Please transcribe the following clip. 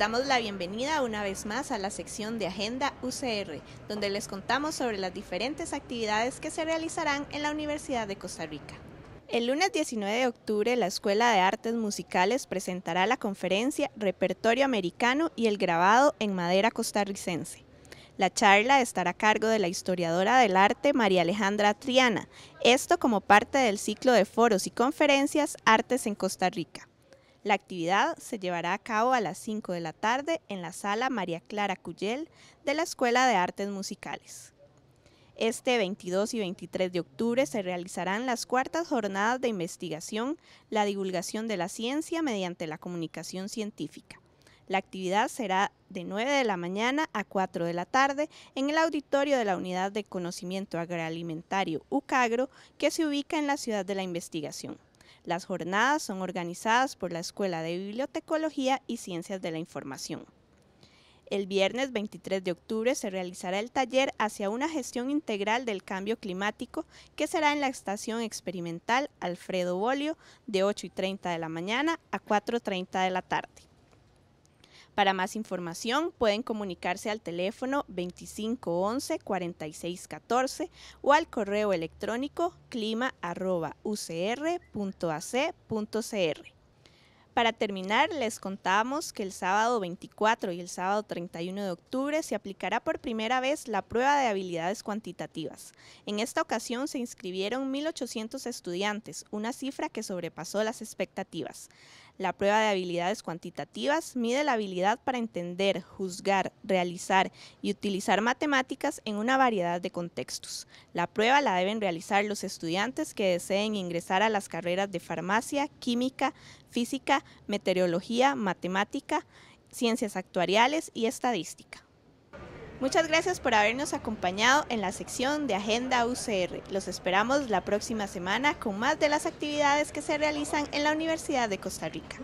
damos la bienvenida una vez más a la sección de Agenda UCR, donde les contamos sobre las diferentes actividades que se realizarán en la Universidad de Costa Rica. El lunes 19 de octubre, la Escuela de Artes Musicales presentará la conferencia Repertorio Americano y el grabado en madera costarricense. La charla estará a cargo de la historiadora del arte María Alejandra Triana, esto como parte del ciclo de foros y conferencias Artes en Costa Rica. La actividad se llevará a cabo a las 5 de la tarde en la sala María Clara Cuyel de la Escuela de Artes Musicales. Este 22 y 23 de octubre se realizarán las cuartas jornadas de investigación, la divulgación de la ciencia mediante la comunicación científica. La actividad será de 9 de la mañana a 4 de la tarde en el auditorio de la Unidad de Conocimiento Agroalimentario UCAGRO que se ubica en la Ciudad de la Investigación. Las jornadas son organizadas por la Escuela de Bibliotecología y Ciencias de la Información. El viernes 23 de octubre se realizará el taller hacia una gestión integral del cambio climático que será en la estación experimental Alfredo Bolio de 8:30 y de la mañana a 4:30 de la tarde. Para más información pueden comunicarse al teléfono 2511-4614 o al correo electrónico clima.ucr.ac.cr. Para terminar, les contamos que el sábado 24 y el sábado 31 de octubre se aplicará por primera vez la prueba de habilidades cuantitativas. En esta ocasión se inscribieron 1.800 estudiantes, una cifra que sobrepasó las expectativas. La prueba de habilidades cuantitativas mide la habilidad para entender, juzgar, realizar y utilizar matemáticas en una variedad de contextos. La prueba la deben realizar los estudiantes que deseen ingresar a las carreras de farmacia, química, física, meteorología, matemática, ciencias actuariales y estadística. Muchas gracias por habernos acompañado en la sección de Agenda UCR. Los esperamos la próxima semana con más de las actividades que se realizan en la Universidad de Costa Rica.